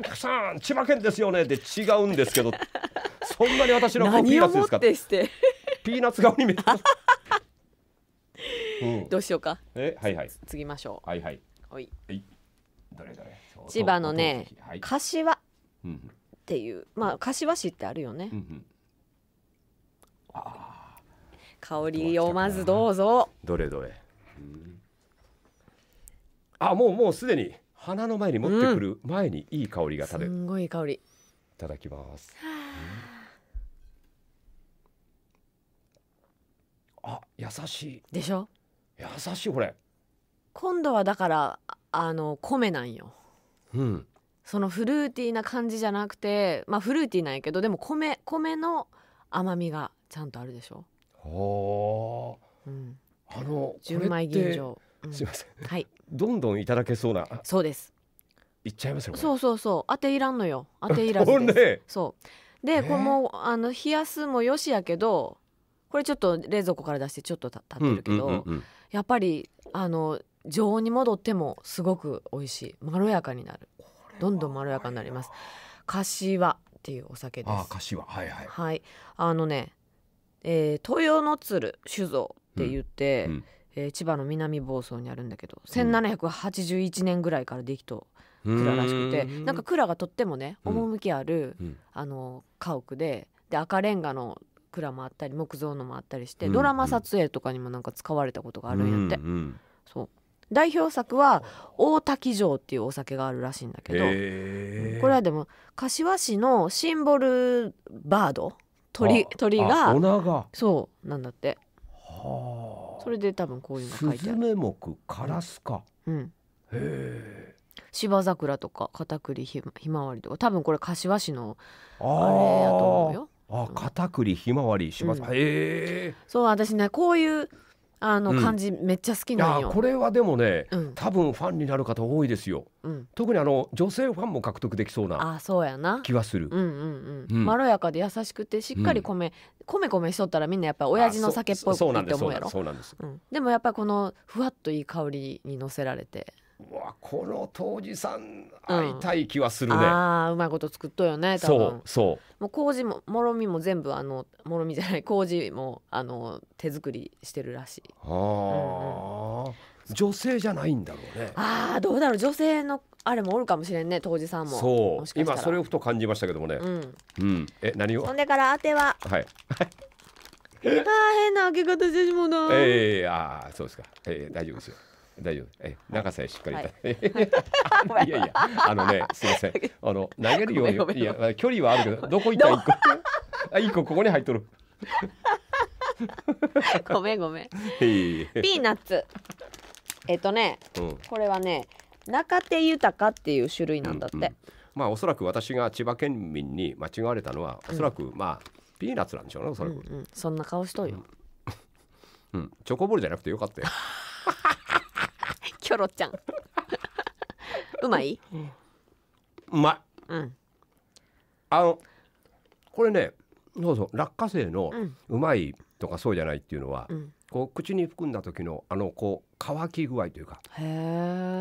お客さん千葉県ですよね」って違うんですけどそんなに私のピーナツですかピーナツ顔に見えた、うん、どうしようかえはいはい次ましょうはいはいはいどれどれ千葉のね、はい、柏っていうまあ柏市ってあるよね、うんうん、香りをまずどうぞどれどれ、うん、あもうもうすでに鼻の前に持ってくる前にいい香りが漂う、すごい香りいただきます、うん、あ優しいでしょ優しいこれ今度はだからあの米なんよ、うん、そのフルーティーな感じじゃなくてまあフルーティーなんやけどでも米米の甘みがちゃんとあるでしょはあ、うん、あの純米吟醸、うん、すいませんはいどんどんいただけそうなそうですいっちゃいますよそうそうそう当ていらんのよ当ていらず そうで、このあの冷やすもよしやけどこれちょっと冷蔵庫から出してちょっとた立ってるけど、うんうんうんうん、やっぱりあの常温に戻ってもすごく美味しいまろやかになるどんどんまろやかになります柏っていうお酒ですあかはいはい、はい、あのね、えー、豊の鶴酒造って言って、うんうんえー、千葉の南房総にあるんだけど、うん、1781年ぐらいからできた蔵らしくてんなんか蔵がとってもね趣ある、うん、あの家屋でで赤レンガの蔵もあったり木造のもあったりして、うん、ドラマ撮影とかにもなんか使われたことがあるんやって、うんうん、そう代表作は大滝城っていうお酒があるらしいんだけどこれはでも柏市のシンボルバード鳥鳥がそうなんだって。はあそれで多分こういうの書いてあるスズメ目カラスか、うん、へえ芝桜とかカタクリひまわりとか多分これ柏市のあれやと思うよあ、カタクリひまわり芝桜、うん、へえそう私ねこういうあの感じ、めっちゃ好きなんよ。これはでもね、多分ファンになる方多いですよ。特にあの女性ファンも獲得できそうな気はする。まろやかで優しくてしっかり米、米米しとったらみんなやっぱ親父の酒っぽいって思うやろ。でもやっぱこのふわっといい香りに乗せられて。わこの当時さん会いたい気はするね、うん、ああうまいこと作っとよねそうそうもう麹ももろみも全部あのもろみじゃない麹もあの手作りしてるらしいああ、うん女性じゃないんだろうねああどうだろう女性のあれもおるかもしれんね当時さんもそう今それをふと感じましたけどもねうん、うん、え何をそんでから当てははいあ 変な開け方してしもうなええー、ああそうですかええー、大丈夫ですよ大丈夫。え、長さへしっかり、はい。いやいや、あのね、すみません。あの、投げるように、いや、距離はあるけど、どこ行った一個。あ、一個ここに入っとる。ごめんごめん。ピーナッツ。えっとね、うん、これはね、中手豊っていう種類なんだって。うんうん、まあ、おそらく私が千葉県民に間違われたのは、おそらく、まあ。ピーナッツなんでしょうね、おそらく。うんうん、そんな顔しとるよ。うん、チョコボールじゃなくてよかったよ。キョロちゃんうまいうまい、うん、あのこれねそうそう落花生のうまいとかそうじゃないっていうのは、うん、こう口に含んだ時のあのこう乾き具合というか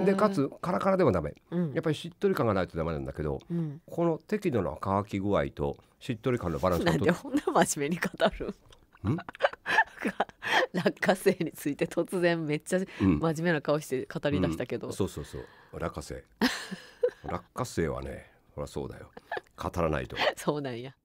でかつカラカラでもダメ、うん、やっぱりしっとり感がないとダメなんだけど、うん、この適度な乾き具合としっとり感のバランスなんでこんな真面目に語るん 落花生について突然めっちゃ真面目な顔して語り出したけど、うんうん、そうそうそう落花生落花生はねほらそうだよ語らないと そうなんや